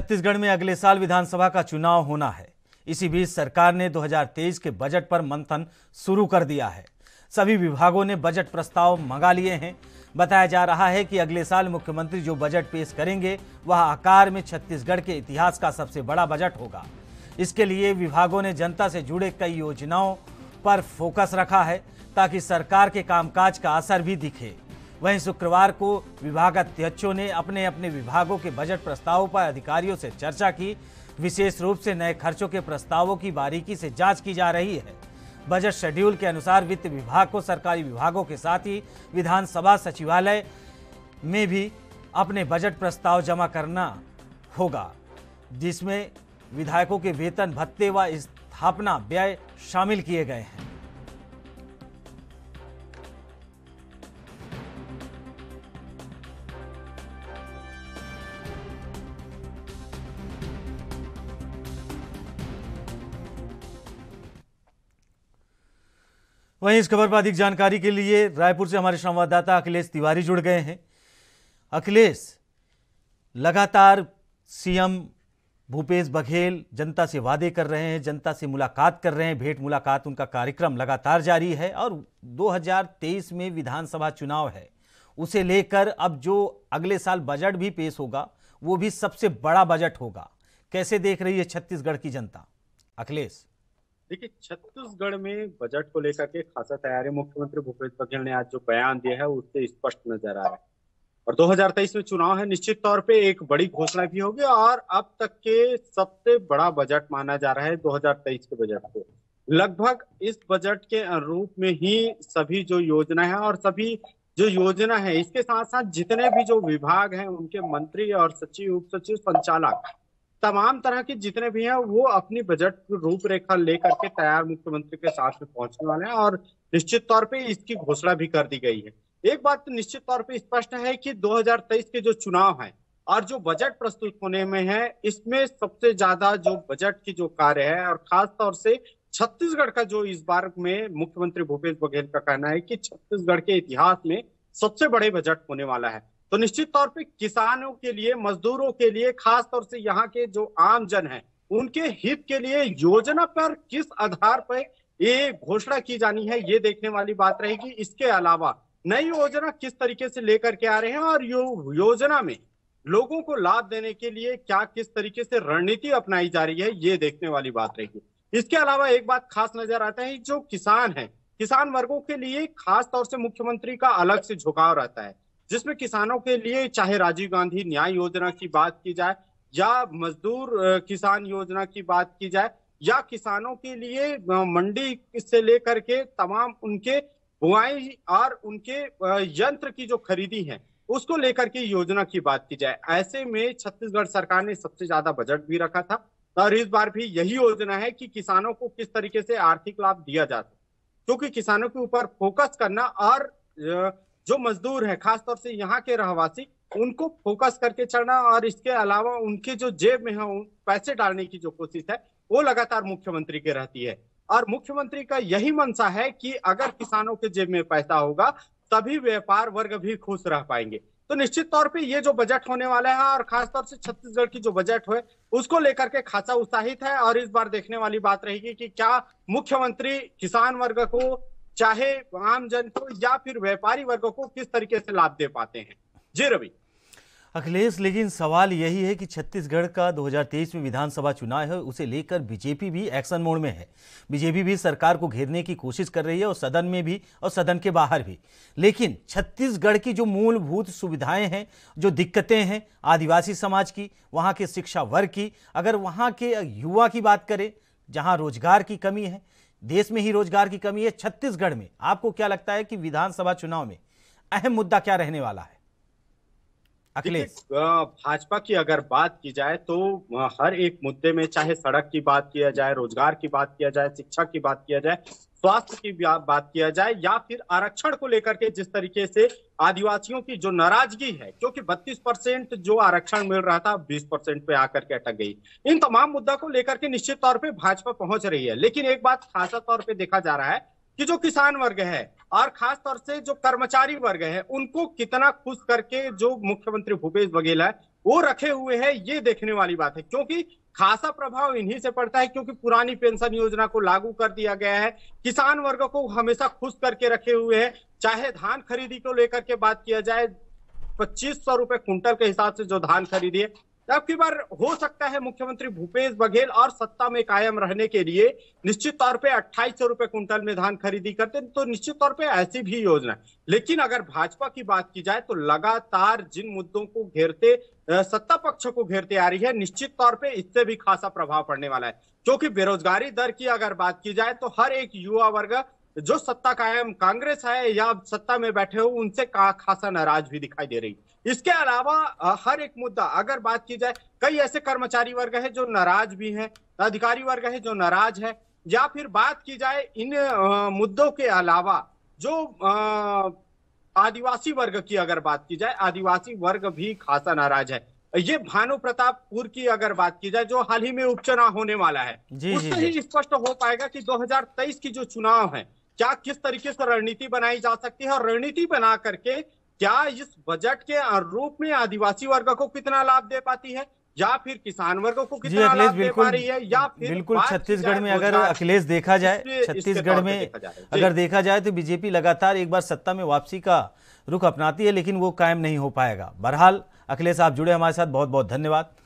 छत्तीसगढ़ में अगले साल विधानसभा का चुनाव होना है इसी बीच सरकार ने 2023 के बजट पर मंथन शुरू कर दिया है सभी विभागों ने बजट प्रस्ताव मंगा लिए हैं बताया जा रहा है कि अगले साल मुख्यमंत्री जो बजट पेश करेंगे वह आकार में छत्तीसगढ़ के इतिहास का सबसे बड़ा बजट होगा इसके लिए विभागों ने जनता से जुड़े कई योजनाओं पर फोकस रखा है ताकि सरकार के कामकाज का असर भी दिखे वहीं शुक्रवार को विभागाध्यक्षों ने अपने अपने विभागों के बजट प्रस्तावों पर अधिकारियों से चर्चा की विशेष रूप से नए खर्चों के प्रस्तावों की बारीकी से जांच की जा रही है बजट शेड्यूल के अनुसार वित्त विभाग को सरकारी विभागों के साथ ही विधानसभा सचिवालय में भी अपने बजट प्रस्ताव जमा करना होगा जिसमें विधायकों के वेतन भत्ते व स्थापना व्यय शामिल किए गए हैं वहीं इस खबर पर अधिक जानकारी के लिए रायपुर से हमारे संवाददाता अखिलेश तिवारी जुड़ गए हैं अखिलेश लगातार सीएम भूपेश बघेल जनता से वादे कर रहे हैं जनता से मुलाकात कर रहे हैं भेंट मुलाकात उनका कार्यक्रम लगातार जारी है और 2023 में विधानसभा चुनाव है उसे लेकर अब जो अगले साल बजट भी पेश होगा वो भी सबसे बड़ा बजट होगा कैसे देख रही है छत्तीसगढ़ की जनता अखिलेश देखिए छत्तीसगढ़ में बजट को लेकर के खासा तैयारी मुख्यमंत्री भूपेश बघेल ने आज जो बयान दिया है उससे स्पष्ट नजर आ रहा है और 2023 में चुनाव है निश्चित तौर पे एक बड़ी घोषणा भी होगी और अब तक के सबसे बड़ा बजट माना जा रहा है 2023 के बजट को लगभग इस बजट के अनुरूप में ही सभी जो योजना है और सभी जो योजना है इसके साथ साथ जितने भी जो विभाग हैं उनके मंत्री और सचिव उप सचिव संचालक तमाम तरह के जितने भी हैं वो अपनी बजट रूपरेखा लेकर के तैयार मुख्यमंत्री के साथ में पहुंचने वाले हैं और निश्चित तौर पे इसकी घोषणा भी कर दी गई है एक बात तो निश्चित तौर पे स्पष्ट है कि 2023 के जो चुनाव हैं और जो बजट प्रस्तुत होने में है इसमें सबसे ज्यादा जो बजट की जो कार्य है और खासतौर से छत्तीसगढ़ का जो इस बार में मुख्यमंत्री भूपेश बघेल का कहना है कि छत्तीसगढ़ के इतिहास में सबसे बड़े बजट होने वाला है तो निश्चित तौर पे किसानों के लिए मजदूरों के लिए खास तौर से यहाँ के जो आम जन है उनके हित के लिए योजना पर किस आधार पर ये घोषणा की जानी है ये देखने वाली बात रहेगी इसके अलावा नई योजना किस तरीके से लेकर के आ रहे हैं और यो, योजना में लोगों को लाभ देने के लिए क्या किस तरीके से रणनीति अपनाई जा रही है ये देखने वाली बात रहेगी इसके अलावा एक बात खास नजर आता है जो किसान है किसान वर्गों के लिए खास तौर से मुख्यमंत्री का अलग से झुकाव रहता है जिसमें किसानों के लिए चाहे राजीव गांधी न्याय योजना की बात की जाए या मजदूर किसान योजना की बात की जाए या किसानों के लिए मंडी से लेकर के तमाम उनके बुआई और उनके यंत्र की जो खरीदी है उसको लेकर के योजना की बात की जाए ऐसे में छत्तीसगढ़ सरकार ने सबसे ज्यादा बजट भी रखा था और इस बार भी यही योजना है कि किसानों को किस तरीके से आर्थिक लाभ दिया जा सके क्योंकि किसानों के ऊपर फोकस करना और जो मजदूर है खासतौर से यहाँ के रहवासी उनको फोकस करके चढ़ना और इसके अलावा उनके जो जेब में है पैसे डालने की जो कोशिश है वो लगातार मुख्यमंत्री के रहती है और मुख्यमंत्री का यही मनसा है कि अगर किसानों के जेब में पैसा होगा तभी व्यापार वर्ग भी खुश रह पाएंगे तो निश्चित तौर पे ये जो बजट होने वाला है और खासतौर से छत्तीसगढ़ की जो बजट है उसको लेकर के खासा उत्साहित है और इस बार देखने वाली बात रहेगी कि क्या मुख्यमंत्री किसान वर्ग को चाहे आम जन को या फिर व्यापारी वर्ग को किस तरीके से लाभ दे पाते हैं जी रवि अखिलेश लेकिन सवाल यही है कि छत्तीसगढ़ का 2023 में विधानसभा चुनाव है उसे लेकर बीजेपी भी एक्शन मोड में है बीजेपी भी सरकार को घेरने की कोशिश कर रही है और सदन में भी और सदन के बाहर भी लेकिन छत्तीसगढ़ की जो मूलभूत सुविधाएं हैं जो दिक्कतें हैं आदिवासी समाज की वहाँ के शिक्षा वर्ग की अगर वहाँ के युवा की बात करें जहाँ रोजगार की कमी है देश में ही रोजगार की कमी है छत्तीसगढ़ में आपको क्या लगता है कि विधानसभा चुनाव में अहम मुद्दा क्या रहने वाला है अखिलेश भाजपा की अगर बात की जाए तो हर एक मुद्दे में चाहे सड़क की बात किया जाए रोजगार की बात किया जाए शिक्षा की बात किया जाए स्वास्थ्य की बात किया जाए या फिर आरक्षण को लेकर के जिस तरीके से आदिवासियों की जो नाराजगी है क्योंकि 32 परसेंट जो आरक्षण मिल रहा था 20 परसेंट पे आकर के अटक गई इन तमाम मुद्दा को लेकर के निश्चित तौर पे भाजपा पहुंच रही है लेकिन एक बात खासा तौर पे देखा जा रहा है कि जो किसान वर्ग है और खास तौर से जो कर्मचारी वर्ग है उनको कितना खुश करके जो मुख्यमंत्री भूपेश बघेल है वो रखे हुए हैं ये देखने वाली बात है क्योंकि खासा प्रभाव इन्हीं से पड़ता है क्योंकि पुरानी पेंशन योजना को लागू कर दिया गया है किसान वर्ग को हमेशा खुश करके रखे हुए है चाहे धान खरीदी को लेकर के बात किया जाए पच्चीस सौ रुपए क्विंटल के हिसाब से जो धान खरीदी है आपकी बार हो सकता है मुख्यमंत्री भूपेश बघेल और सत्ता में कायम रहने के लिए निश्चित तौर पे अट्ठाईस सौ रुपए कुंटल में धान खरीदी करते तो निश्चित तौर पे ऐसी भी योजना लेकिन अगर भाजपा की बात की जाए तो लगातार जिन मुद्दों को घेरते सत्ता पक्ष को घेरते आ रही है निश्चित तौर पे इससे भी खासा प्रभाव पड़ने वाला है क्योंकि बेरोजगारी दर की अगर बात की जाए तो हर एक युवा वर्ग जो सत्ता कायम कांग्रेस है या सत्ता में बैठे हो उनसे खासा नाराज भी दिखाई दे रही इसके अलावा हर एक मुद्दा अगर बात की जाए कई ऐसे कर्मचारी वर्ग है जो नाराज भी है अधिकारी वर्ग है जो नाराज है या फिर बात की जाए इन मुद्दों के अलावा जो आदिवासी वर्ग की अगर बात की जाए आदिवासी वर्ग भी खासा नाराज है ये भानु प्रतापपुर की अगर बात की जाए जो हाल ही में उपचुनाव होने वाला है उससे ही स्पष्ट हो पाएगा कि 2023 की जो चुनाव है क्या किस तरीके से रणनीति बनाई जा सकती है और रणनीति बना करके क्या इस बजट के अनुरूप में आदिवासी वर्ग को कितना लाभ दे पाती है या फिर किसान वर्ग को कितना लाभ दे पा रही है या फिर बिल्कुल छत्तीसगढ़ में अगर अखिलेश देखा जाए छत्तीसगढ़ में अगर देखा जाए तो बीजेपी लगातार एक बार सत्ता में वापसी का रुख अपनाती है लेकिन वो कायम नहीं हो पाएगा बहरहाल अखिलेश आप जुड़े हमारे साथ बहुत बहुत धन्यवाद